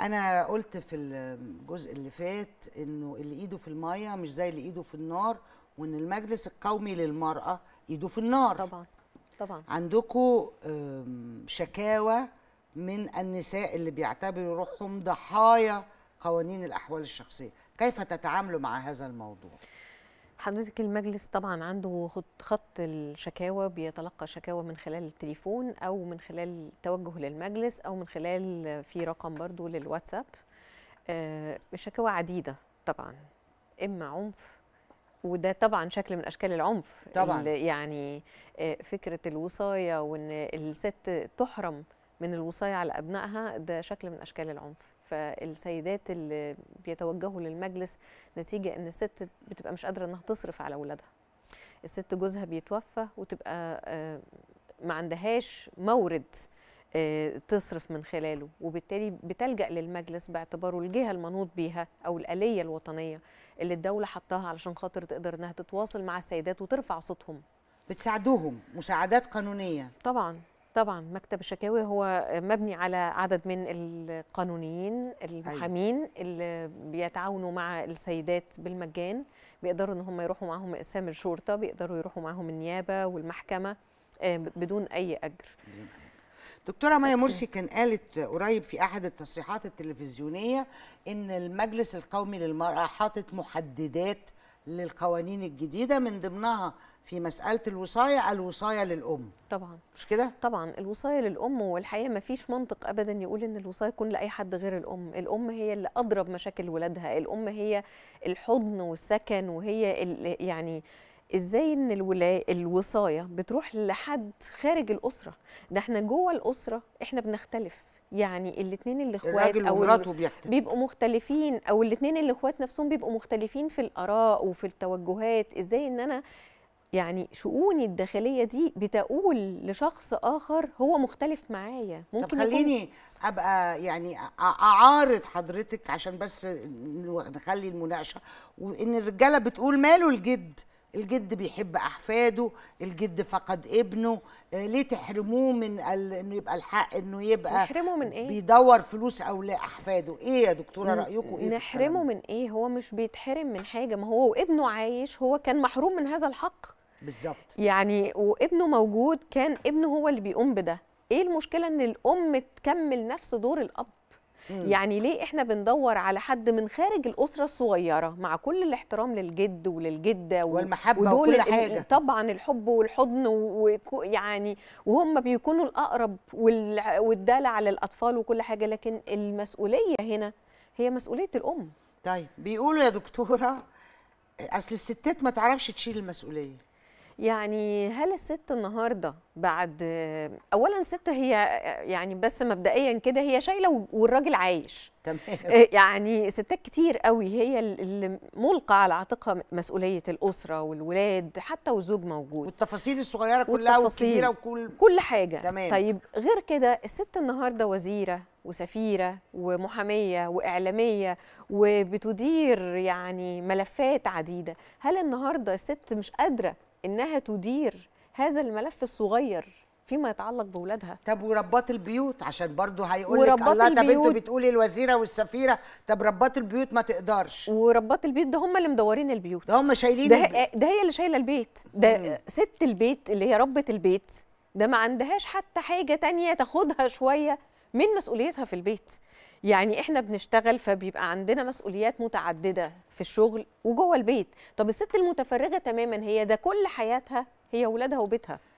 انا قلت في الجزء اللي فات انه اللي ايده في الميه مش زي اللي ايده في النار وان المجلس القومي للمراه ايده في النار طبعا طبعا عندكم شكاوى من النساء اللي بيعتبروا روحهم ضحايا قوانين الاحوال الشخصيه كيف تتعاملوا مع هذا الموضوع حضرتك المجلس طبعا عنده خط الشكاوى بيتلقى شكاوى من خلال التليفون او من خلال توجه للمجلس او من خلال في رقم برضو للواتساب آه، الشكاوى عديده طبعا اما عنف وده طبعا شكل من اشكال العنف طبعا يعني آه، فكره الوصايه وان الست تحرم من الوصايه على ابنائها ده شكل من اشكال العنف فالسيدات اللي بيتوجهوا للمجلس نتيجه ان الست بتبقى مش قادره انها تصرف على اولادها الست جوزها بيتوفى وتبقى آه، ما عندهاش مورد آه، تصرف من خلاله وبالتالي بتلجأ للمجلس باعتباره الجهة المنوط بيها أو الآلية الوطنية اللي الدولة حطاها علشان خاطر تقدر إنها تتواصل مع السيدات وترفع صوتهم بتساعدوهم مساعدات قانونية طبعا طبعا مكتب الشكاوي هو مبني على عدد من القانونيين أيوة. المحامين اللي بيتعاونوا مع السيدات بالمجان بيقدروا ان هم يروحوا معاهم اقسام الشرطه بيقدروا يروحوا معاهم النيابه والمحكمه آه، بدون اي اجر دكتوره مايا مرسي كان قالت قريب في احد التصريحات التلفزيونيه ان المجلس القومي للمراه حاطط محددات للقوانين الجديده من ضمنها في مساله الوصايه الوصايه للام طبعا مش كده طبعا الوصايه للام والحقيقه ما فيش منطق ابدا يقول ان الوصايه تكون لاي حد غير الام الام هي اللي اضرب مشاكل ولادها الام هي الحضن والسكن وهي يعني ازاي ان الولا... الوصايه بتروح لحد خارج الاسره ده احنا جوه الاسره احنا بنختلف يعني الاثنين الاخوات او ومراته بيبقوا مختلفين او الاثنين الاخوات نفسهم بيبقوا مختلفين في الاراء وفي التوجهات ازاي ان انا يعني شؤوني الداخليه دي بتقول لشخص اخر هو مختلف معايا ممكن طب خليني ابقى يعني اعارض حضرتك عشان بس نخلي المناقشه وان الرجاله بتقول ماله الجد الجد بيحب احفاده الجد فقد ابنه آه، ليه تحرموه من ال... انه يبقى الحق انه يبقى نحرمه من ايه بيدور فلوس او لا احفاده ايه يا دكتوره رايكم ايه نحرمه من ايه هو مش بيتحرم من حاجه ما هو وابنه عايش هو كان محروم من هذا الحق بالظبط يعني وابنه موجود كان ابنه هو اللي بيقوم بده ايه المشكله ان الام تكمل نفس دور الاب مم. يعني ليه احنا بندور على حد من خارج الاسره الصغيره مع كل الاحترام للجد وللجده والمحبه ودول وكل حاجه طبعا الحب والحضن ويعني وهم بيكونوا الاقرب والدلع للاطفال وكل حاجه لكن المسؤوليه هنا هي مسؤوليه الام طيب بيقولوا يا دكتوره اصل الستات ما تعرفش تشيل المسؤوليه يعني هل الست النهارده بعد اولا الست هي يعني بس مبدئيا كده هي شايله والراجل عايش تمام آه، يعني ستات كتير قوي هي اللي ملقى على عاتقها مسؤوليه الاسره والولاد حتى وزوج موجود والتفاصيل الصغيره كلها والتفاصيل والكبيره وكل كل حاجه تمام طيب غير كده الست النهارده وزيره وسفيره ومحاميه واعلاميه وبتدير يعني ملفات عديده هل النهارده الست مش قادره انها تدير هذا الملف الصغير فيما يتعلق باولادها طب ورباط البيوت عشان برضه هيقول لك الله طب انتوا بتقولي الوزيره والسفيره طب رباط البيوت ما تقدرش ورباط البيوت ده هم اللي مدورين البيوت ده هم شايلين ده, البيت. ده هي اللي شايله البيت ده مم. ست البيت اللي هي ربه البيت ده ما عندهاش حتى حاجه تانية تاخدها شويه من مسؤوليتها في البيت يعني احنا بنشتغل فبيبقى عندنا مسؤوليات متعدده في الشغل وجوه البيت طب الست المتفرغه تماما هي ده كل حياتها هي ولادها وبيتها